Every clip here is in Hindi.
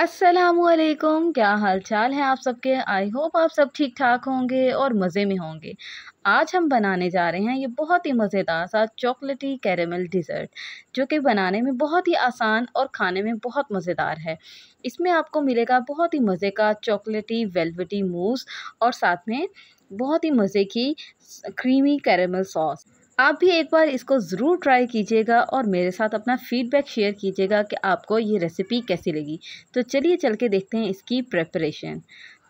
असलकुम क्या हाल चाल है आप सबके आई होप आप सब ठीक ठाक होंगे और मज़े में होंगे आज हम बनाने जा रहे हैं ये बहुत ही मज़ेदार सा चॉकलेटी कैरेमल डिज़र्ट जो कि बनाने में बहुत ही आसान और खाने में बहुत मज़ेदार है इसमें आपको मिलेगा बहुत ही मज़े का चॉकलेटी वेलवेटी मूस और साथ में बहुत ही मज़े की क्रीमी कैरेमल सॉस आप भी एक बार इसको ज़रूर ट्राई कीजिएगा और मेरे साथ अपना फीडबैक शेयर कीजिएगा कि आपको ये रेसिपी कैसी लगी तो चलिए चल के देखते हैं इसकी प्रेपरेशन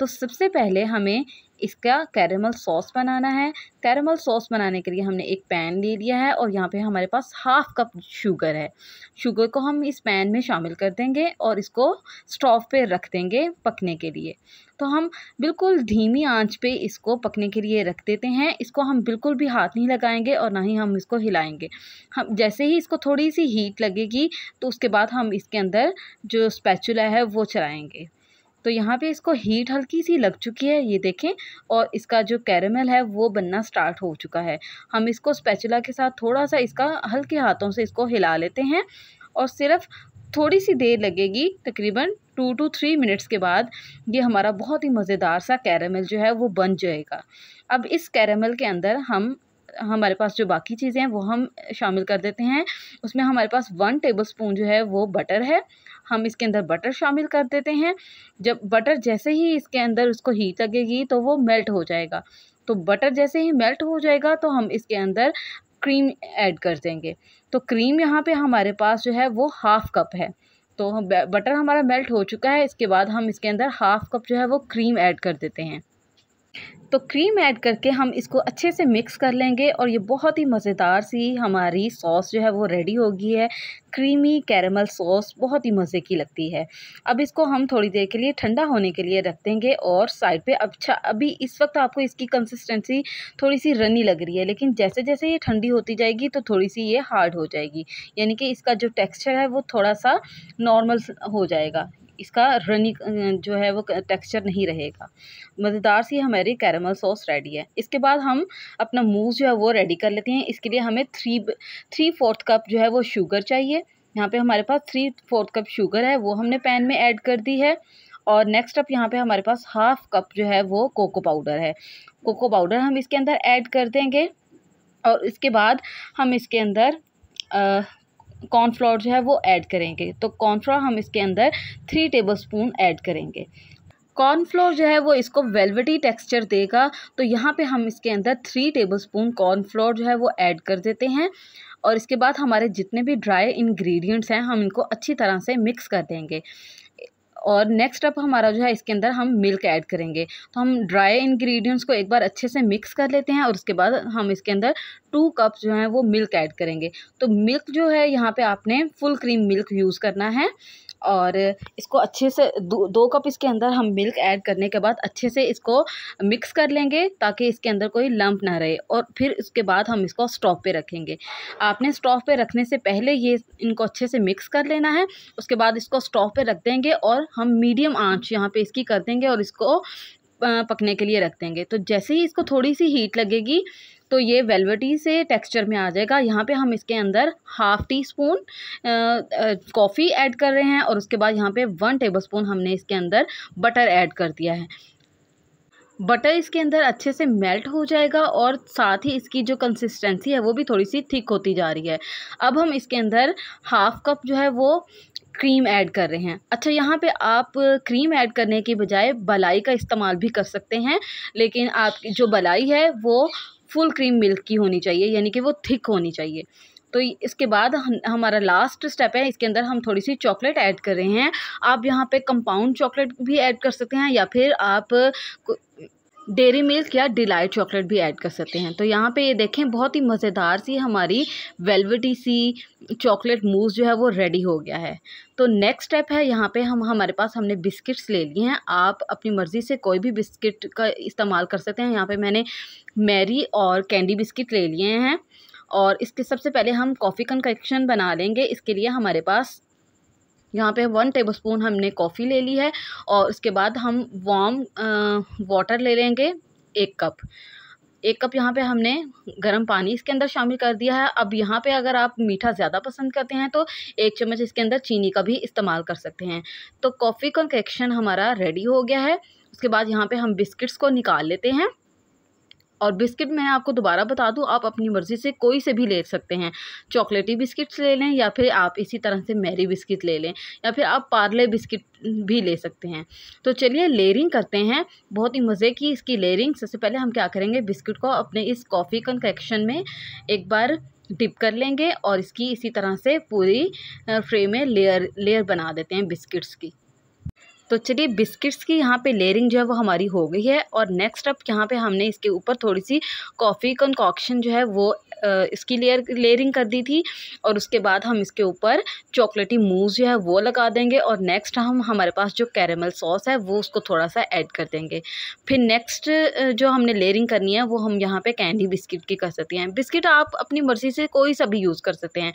तो सबसे पहले हमें इसका कैरमल सॉस बनाना है कैरमल सॉस बनाने के लिए हमने एक पैन ले लिया है और यहाँ पे हमारे पास हाफ़ कप शुगर है शुगर को हम इस पैन में शामिल कर देंगे और इसको स्टोव पे रख देंगे पकने के लिए तो हम बिल्कुल धीमी आंच पे इसको पकने के लिए रख देते हैं इसको हम बिल्कुल भी हाथ नहीं लगाएंगे और ना ही हम इसको हिलाएंगे हम जैसे ही इसको थोड़ी सी हीट लगेगी तो उसके बाद हम इसके अंदर जो स्पैचुला है वो चलाएँगे तो यहाँ पे इसको हीट हल्की सी लग चुकी है ये देखें और इसका जो कैरेमल है वो बनना स्टार्ट हो चुका है हम इसको स्पैचुला के साथ थोड़ा सा इसका हल्के हाथों से इसको हिला लेते हैं और सिर्फ थोड़ी सी देर लगेगी तकरीबन टू टू थ्री मिनट्स के बाद ये हमारा बहुत ही मज़ेदार सा कैरेमल जो है वो बन जाएगा अब इस कैरेमल के अंदर हम हमारे पास जो बाकी चीज़ें हैं वो हम शामिल कर देते हैं उसमें हमारे पास वन टेबल स्पून जो है वो बटर है हम इसके अंदर बटर शामिल कर देते हैं जब बटर जैसे ही इसके अंदर उसको हीट लगेगी तो वो मेल्ट हो जाएगा तो बटर जैसे ही मेल्ट हो जाएगा तो हम इसके अंदर क्रीम ऐड कर देंगे तो क्रीम यहाँ पे हमारे पास जो है वो हाफ़ कप है तो हम बटर हमारा मेल्ट हो चुका है इसके बाद हम इसके अंदर हाफ़ कप जो है वो क्रीम ऐड कर देते हैं तो क्रीम ऐड करके हम इसको अच्छे से मिक्स कर लेंगे और ये बहुत ही मज़ेदार सी हमारी सॉस जो है वो रेडी हो गई है क्रीमी कैरमल सॉस बहुत ही मज़े की लगती है अब इसको हम थोड़ी देर के लिए ठंडा होने के लिए रख देंगे और साइड पे अच्छा अभी इस वक्त आपको इसकी कंसिस्टेंसी थोड़ी सी रनी लग रही है लेकिन जैसे जैसे ये ठंडी होती जाएगी तो थोड़ी सी ये हार्ड हो जाएगी यानी कि इसका जो टेक्स्चर है वो थोड़ा सा नॉर्मल हो जाएगा इसका रनिंग जो है वो टेक्सचर नहीं रहेगा मज़ेदार सी हमारी कैरमल सॉस रेडी है इसके बाद हम अपना मूव जो है वो रेडी कर लेते हैं इसके लिए हमें थ्री थ्री फोर्थ कप जो है वो शुगर चाहिए यहाँ पे हमारे पास थ्री फोर्थ कप शुगर है वो हमने पैन में ऐड कर दी है और नेक्स्ट अप यहाँ पे हमारे पास हाफ कप जो है वो कोको पाउडर है कोको पाउडर हम इसके अंदर ऐड कर देंगे और इसके बाद हम इसके अंदर कॉर्नफ्लोर जो है वो ऐड करेंगे तो कॉर्नफ्लोर हम इसके अंदर थ्री टेबलस्पून ऐड करेंगे कॉर्नफ्लोर जो है वो इसको वेलवेटी टेक्सचर देगा तो यहाँ पे हम इसके अंदर थ्री टेबलस्पून कॉर्नफ्लोर जो है वो ऐड कर देते हैं और इसके बाद हमारे जितने भी ड्राई इंग्रेडिएंट्स हैं हम इनको अच्छी तरह से मिक्स कर देंगे और नेक्स्ट अप हमारा जो है इसके अंदर हम मिल्क ऐड करेंगे तो हम ड्राई इंग्रेडिएंट्स को एक बार अच्छे से मिक्स कर लेते हैं और उसके बाद हम इसके अंदर टू कप जो है वो मिल्क ऐड करेंगे तो मिल्क जो है यहाँ पे आपने फुल क्रीम मिल्क यूज़ करना है और इसको अच्छे से दो दो कप इसके अंदर हम मिल्क ऐड करने के बाद अच्छे से इसको मिक्स कर लेंगे ताकि इसके अंदर कोई लंप ना रहे और फिर उसके बाद हम इसको स्टोव पे रखेंगे आपने स्टोव पे रखने से पहले ये इनको अच्छे से मिक्स कर लेना है उसके बाद इसको स्टोव पे रख देंगे और हम मीडियम आँच यहाँ पर इसकी कर देंगे और इसको पकने के लिए रख देंगे तो जैसे ही इसको थोड़ी सी हीट लगेगी तो ये वेलवेटी से टेक्सचर में आ जाएगा यहाँ पे हम इसके अंदर half teaspoon coffee add कर रहे हैं और उसके बाद यहाँ पे वन टेबल स्पून हमने इसके अंदर बटर ऐड कर दिया है बटर इसके अंदर अच्छे से मेल्ट हो जाएगा और साथ ही इसकी जो कंसिस्टेंसी है वो भी थोड़ी सी थिक होती जा रही है अब हम इसके अंदर हाफ़ कप जो है वो क्रीम ऐड कर रहे हैं अच्छा यहाँ पे आप क्रीम ऐड करने के बजाय बलाई का इस्तेमाल भी कर सकते हैं लेकिन आपकी जो बलाई है वो फुल क्रीम मिल्क की होनी चाहिए यानी कि वो थिक होनी चाहिए तो इसके बाद हम हमारा लास्ट स्टेप है इसके अंदर हम थोड़ी सी चॉकलेट ऐड कर रहे हैं आप यहाँ पे कंपाउंड चॉकलेट भी ऐड कर सकते हैं या फिर आप डेरी मिल्क या डिलाइट चॉकलेट भी ऐड कर सकते हैं तो यहाँ पे ये देखें बहुत ही मज़ेदार सी हमारी वेलवेटी सी चॉकलेट मूज जो है वो रेडी हो गया है तो नेक्स्ट स्टेप है यहाँ पे हम हमारे पास हमने बिस्किट्स ले लिए हैं आप अपनी मर्ज़ी से कोई भी बिस्किट का इस्तेमाल कर सकते हैं यहाँ पे मैंने मैरी और कैंडी बिस्किट ले लिए हैं और इसके सबसे पहले हम कॉफ़ी कन्फेक्शन बना लेंगे इसके लिए हमारे पास यहाँ पे वन टेबलस्पून हमने कॉफ़ी ले ली है और उसके बाद हम वार्म वाटर ले लेंगे एक कप एक कप यहाँ पे हमने गर्म पानी इसके अंदर शामिल कर दिया है अब यहाँ पे अगर आप मीठा ज़्यादा पसंद करते हैं तो एक चम्मच इसके अंदर चीनी का भी इस्तेमाल कर सकते हैं तो कॉफ़ी कंक्रेक्शन हमारा रेडी हो गया है उसके बाद यहाँ पे हम बिस्किट्स को निकाल लेते हैं और बिस्किट मैं आपको दोबारा बता दूँ आप अपनी मर्ज़ी से कोई से भी ले सकते हैं चॉकलेटी बिस्किट्स ले लें या फिर आप इसी तरह से मैरी बिस्किट ले लें या फिर आप पार्ले बिस्किट भी ले सकते हैं तो चलिए लेयरिंग करते हैं बहुत ही मज़े की इसकी लेयरिंग सबसे पहले हम क्या करेंगे बिस्किट को अपने इस कॉफ़ी कन्फेक्शन में एक बार डिप कर लेंगे और इसकी इसी तरह से पूरी फ्रेम में लेयर लेयर बना देते हैं बिस्किट्स की तो चलिए बिस्किट्स की यहाँ पे लेयरिंग जो है वो हमारी हो गई है और नेक्स्ट अब यहाँ पे हमने इसके ऊपर थोड़ी सी कॉफ़ी कंकॉक्शन जो है वो इसकी लेयर लेयरिंग कर दी थी और उसके बाद हम इसके ऊपर चॉकलेटी मूज जो है वो लगा देंगे और नेक्स्ट हम हमारे पास जो कैरेमल सॉस है वो उसको थोड़ा सा ऐड कर देंगे फिर नेक्स्ट जो हमने लेयरिंग करनी है वो हम यहाँ पे कैंडी बिस्किट की कर सकते हैं बिस्किट आप अपनी मर्ज़ी से कोई सा भी यूज़ कर सकते हैं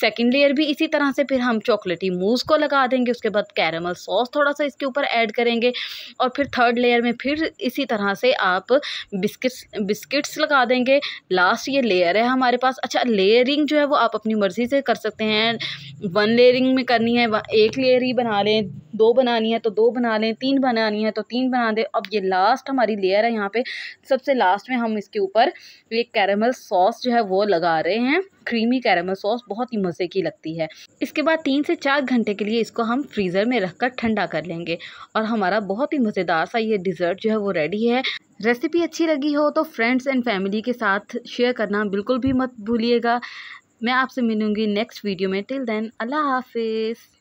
सेकेंड लेयर भी इसी तरह से फिर हम चॉकलेटी मूज़ को लगा देंगे उसके बाद कैरेमल सॉस थोड़ा सा इसके ऊपर ऐड करेंगे और फिर थर्ड लेयर में फिर इसी तरह से आप बिस्किट्स बिस्किट्स लगा देंगे लास्ट ये लेयर लेयर है हमारे पास अच्छा लेयरिंग जो है वो आप अपनी मर्ज़ी से कर सकते हैं वन लेयरिंग में करनी है एक लेयर ही बना लें दो बनानी है तो दो बना लें तीन बनानी है तो तीन बना दें अब ये लास्ट हमारी लेयर है यहाँ पे सबसे लास्ट में हम इसके ऊपर ये कैरेमल सॉस जो है वो लगा रहे हैं क्रीमी कैरमल सॉस बहुत ही मज़े की लगती है इसके बाद तीन से चार घंटे के लिए इसको हम फ्रीज़र में रख कर ठंडा कर लेंगे और हमारा बहुत ही मज़ेदार सा ये डिज़र्ट जो है वो रेडी है रेसिपी अच्छी लगी हो तो फ्रेंड्स एंड फैमिली के साथ शेयर करना बिल्कुल भी मत भूलिएगा मैं आपसे मिलूँगी नेक्स्ट वीडियो में टिल देन अल्लाह हाफिज़